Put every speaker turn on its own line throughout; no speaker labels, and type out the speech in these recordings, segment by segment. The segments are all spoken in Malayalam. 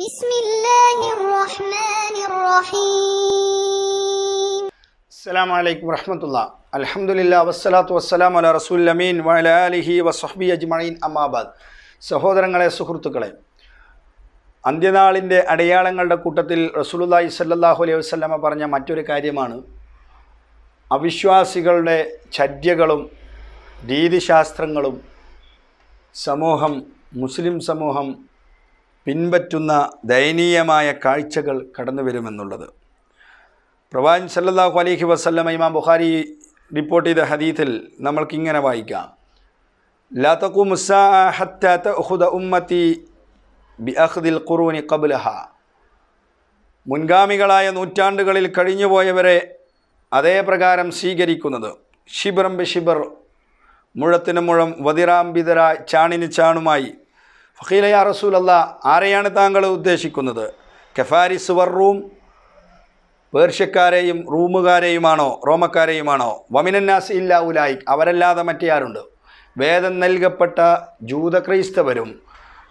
വസ്സലാത്തു സഹോദരങ്ങളെ സുഹൃത്തുക്കളെ അന്ത്യനാളിൻ്റെ അടയാളങ്ങളുടെ കൂട്ടത്തിൽ റസൂലുള്ളാഹി സല്ലാഹു അലൈഹി വസ്ലമ പറഞ്ഞ മറ്റൊരു കാര്യമാണ് അവിശ്വാസികളുടെ ചര്യകളും രീതിശാസ്ത്രങ്ങളും സമൂഹം മുസ്ലിം സമൂഹം പിൻപറ്റുന്ന ദയനീയമായ കാഴ്ചകൾ കടന്നു വരുമെന്നുള്ളത് പ്രവാൻ സല്ലാഹു അലഹി വസ്ലം ഇമാം ബുഖാരി റിപ്പോർട്ട് ചെയ്ത ഹദീത്തിൽ നമ്മൾക്കിങ്ങനെ വായിക്കാം ലാത്തക്കു മുസാഹുദ ഉമ്മത്തി ബി അഹ്ദിൽ ഖുറൂനി കബുലഹ മുൻഗാമികളായ നൂറ്റാണ്ടുകളിൽ കഴിഞ്ഞുപോയവരെ അതേ അതേപ്രകാരം സ്വീകരിക്കുന്നത് ഷിബറം ബിഷിബർ മുഴത്തിനു മുഴം വതിരാംബിതരായി ചാണിന് ചാണുമായി ഫഖീലയ റസൂലല്ല ആരെയാണ് താങ്കൾ ഉദ്ദേശിക്കുന്നത് കെഫാരിസ് റൂം പേർഷ്യക്കാരെയും റൂമുകാരെയുമാണോ റോമക്കാരെയുമാണോ വമിനന്നാസ് ഇല്ല ഉലായി അവരല്ലാതെ മറ്റേയാരുണ്ട് വേദം നൽകപ്പെട്ട ജൂതക്രൈസ്തവരും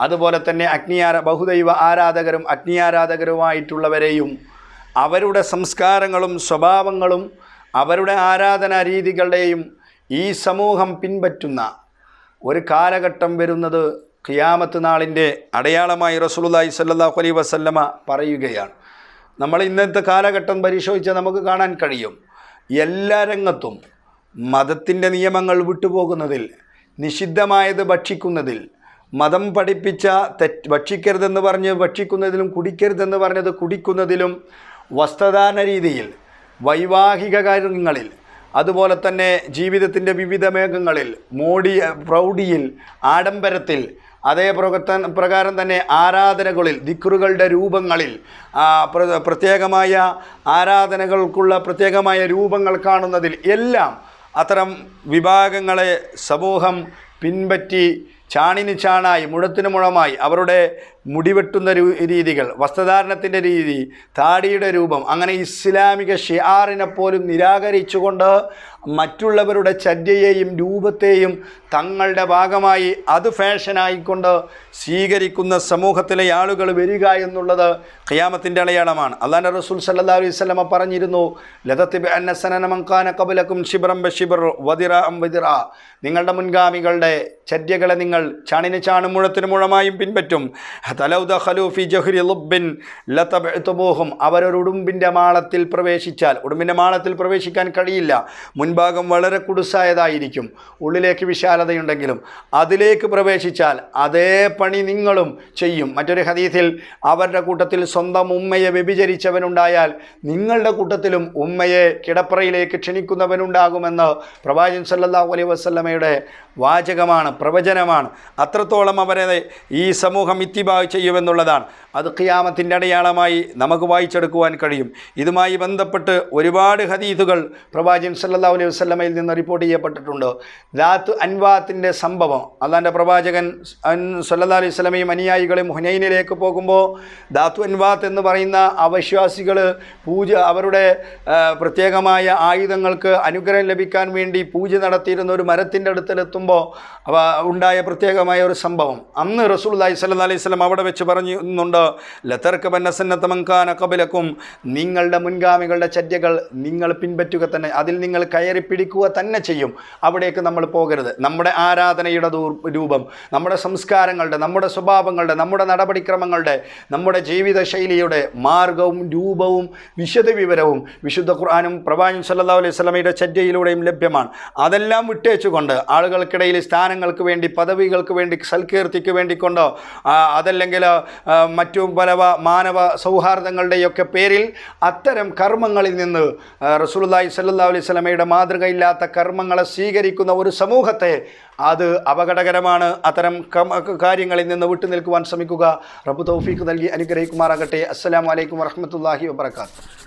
അതുപോലെ തന്നെ അഗ്നിയാര ബഹുദൈവ ആരാധകരും അഗ്നിയാരാധകരുമായിട്ടുള്ളവരെയും അവരുടെ സംസ്കാരങ്ങളും സ്വഭാവങ്ങളും അവരുടെ ആരാധനാ രീതികളുടെയും ഈ സമൂഹം പിൻപറ്റുന്ന ഒരു കാലഘട്ടം വരുന്നത് ഖിയാമത്ത് നാളിൻ്റെ അടയാളമായി റസൂലുല്ലായി സല്ലാഹു അലൈ വസല്ലമ പറയുകയാണ് നമ്മൾ ഇന്നത്തെ കാലഘട്ടം പരിശോധിച്ചാൽ നമുക്ക് കാണാൻ കഴിയും എല്ലാ രംഗത്തും മതത്തിൻ്റെ നിയമങ്ങൾ വിട്ടുപോകുന്നതിൽ നിഷിദ്ധമായത് ഭക്ഷിക്കുന്നതിൽ മതം പഠിപ്പിച്ച തെറ്റ് ഭക്ഷിക്കരുതെന്ന് പറഞ്ഞ് ഭക്ഷിക്കുന്നതിലും കുടിക്കരുതെന്ന് പറഞ്ഞത് കുടിക്കുന്നതിലും വസ്ത്രധാരണ രീതിയിൽ വൈവാഹിക കാര്യങ്ങളിൽ അതുപോലെ തന്നെ ജീവിതത്തിൻ്റെ വിവിധ മേഘങ്ങളിൽ മോടി പ്രൗഢിയിൽ ആഡംബരത്തിൽ അതേ പ്രവർത്തന പ്രകാരം തന്നെ ആരാധനകളിൽ ദിക്റുകളുടെ രൂപങ്ങളിൽ പ്രത്യേകമായ ആരാധനകൾക്കുള്ള പ്രത്യേകമായ രൂപങ്ങൾ കാണുന്നതിൽ എല്ലാം അത്തരം വിഭാഗങ്ങളെ സമൂഹം പിൻപറ്റി ചാണിന് ചാണായി മുഴത്തിന് മുഴമായി അവരുടെ മുടിവെട്ടുന്ന രീതികൾ വസ്ത്രധാരണത്തിൻ്റെ രീതി താടിയുടെ രൂപം അങ്ങനെ ഇസ്ലാമിക ഷിയാറിനെ പോലും നിരാകരിച്ചുകൊണ്ട് മറ്റുള്ളവരുടെ ചര്യയെയും രൂപത്തെയും തങ്ങളുടെ ഭാഗമായി അത് ഫാഷനായിക്കൊണ്ട് സ്വീകരിക്കുന്ന സമൂഹത്തിലെ ആളുകൾ വരിക എന്നുള്ളത് ഖിയാമത്തിൻ്റെ അടയാളമാണ് അള്ളാൻ റസൂൽ സല്ലാ അലൈഹി സ്വലമ പറഞ്ഞിരുന്നു ലതത്തിബ് അന്നസനമങ്കാന കബലക്കും ഷിബറം ബഷിബർ വതിറ അം വതിറ നിങ്ങളുടെ മുൻഗാമികളുടെ ചര്യകളെ നിങ്ങൾ ചാണിന് ചാണുമുഴത്തിന് മുഴമായും പിൻപറ്റും ഉടുമ്പിൻ്റെ മാളത്തിൽ പ്രവേശിച്ചാൽ ഉടുമ്പിൻ്റെ മാളത്തിൽ പ്രവേശിക്കാൻ കഴിയില്ല മുൻഭാഗം വളരെ കുടുസായതായിരിക്കും ഉള്ളിലേക്ക് വിശാലതയുണ്ടെങ്കിലും അതിലേക്ക് പ്രവേശിച്ചാൽ അതേ പണി നിങ്ങളും ചെയ്യും മറ്റൊരു ഹദീസിൽ അവരുടെ കൂട്ടത്തിൽ സ്വന്തം ഉമ്മയെ വ്യഭിചരിച്ചവനുണ്ടായാൽ നിങ്ങളുടെ കൂട്ടത്തിലും ഉമ്മയെ കിടപ്പറയിലേക്ക് ക്ഷണിക്കുന്നവനുണ്ടാകുമെന്ന് പ്രവാചൻ സല്ലാഹു അലൈ വസ്ലമയുടെ വാചകമാണ് പ്രവചനമാണ് അത്രത്തോളം അവരെ ഈ സമൂഹം ഇത്തിബാ ചെയ്യുമെന്നുള്ളതാണ് അത് ഖിയാമത്തിൻ്റെ അടയാളമായി നമുക്ക് വായിച്ചെടുക്കുവാൻ കഴിയും ഇതുമായി ബന്ധപ്പെട്ട് ഒരുപാട് ഹദീഥുകൾ പ്രവാചകൻ സല്ലാ അലൈഹി വസ്ലമയിൽ നിന്ന് റിപ്പോർട്ട് ചെയ്യപ്പെട്ടിട്ടുണ്ട് ദാത്ത് അൻവാത്തിൻ്റെ സംഭവം അതാൻ്റെ പ്രവാചകൻ സല്ലാ അലൈഹി വസ്ലമയും അനുയായികളും ഹുനൈനിലേക്ക് പോകുമ്പോൾ ദാത്തു അൻവാത്ത് എന്ന് പറയുന്ന അവിശ്വാസികൾ പൂജ അവരുടെ പ്രത്യേകമായ ആയുധങ്ങൾക്ക് അനുഗ്രഹം ലഭിക്കാൻ വേണ്ടി പൂജ നടത്തിയിരുന്ന ഒരു മരത്തിൻ്റെ അടുത്തിലെത്തുമ്പോൾ ഉണ്ടായ പ്രത്യേകമായ ഒരു സംഭവം അന്ന് റസൂൽ അലൈഹി സ്വലം അലൈഹി സ്വലം അവിടെ വെച്ച് പറഞ്ഞുണ്ട് ലത്തർക്ക് പന്നസന്നത്തമങ്കാന കപിലക്കും നിങ്ങളുടെ മുൻഗാമികളുടെ ചര്യകൾ നിങ്ങൾ പിൻപറ്റുക തന്നെ അതിൽ നിങ്ങൾ കയറി പിടിക്കുക തന്നെ ചെയ്യും അവിടേക്ക് നമ്മൾ പോകരുത് നമ്മുടെ ആരാധനയുടെ രൂപം നമ്മുടെ സംസ്കാരങ്ങളുടെ നമ്മുടെ സ്വഭാവങ്ങളുടെ നമ്മുടെ നടപടിക്രമങ്ങളുടെ നമ്മുടെ ജീവിതശൈലിയുടെ മാർഗവും രൂപവും വിശദ വിവരവും വിശുദ്ധ ഖുർആാനും പ്രവാചൻ സല്ലാ അലൈഹി സ്വലമയുടെ ചര്യയിലൂടെയും ലഭ്യമാണ് അതെല്ലാം വിട്ടേച്ചുകൊണ്ട് ആളുകൾക്കിടയിൽ സ്ഥാനങ്ങൾക്ക് വേണ്ടി പദവികൾക്ക് വേണ്ടി സൽകീർത്തിക്ക് വേണ്ടിക്കൊണ്ടോ അതല്ല അല്ലെങ്കിൽ മറ്റു പല മാനവ സൗഹാർദ്ദങ്ങളുടെയൊക്കെ പേരിൽ അത്തരം കർമ്മങ്ങളിൽ നിന്ന് റസൂലുല്ലായി സല്ലാ അലൈഹി സ്വലമയുടെ മാതൃകയില്ലാത്ത കർമ്മങ്ങളെ സ്വീകരിക്കുന്ന ഒരു സമൂഹത്തെ അത് അപകടകരമാണ് അത്തരം കാര്യങ്ങളിൽ നിന്ന് വിട്ടുനിൽക്കുവാൻ ശ്രമിക്കുക റബ്ബ് തൗഫീഖ് നൽകി അനുഗ്രഹിക്കുമാറാകട്ടെ അസ്സാം വലൈക്കും വർഹമത്തല്ലാഹി വാത്തു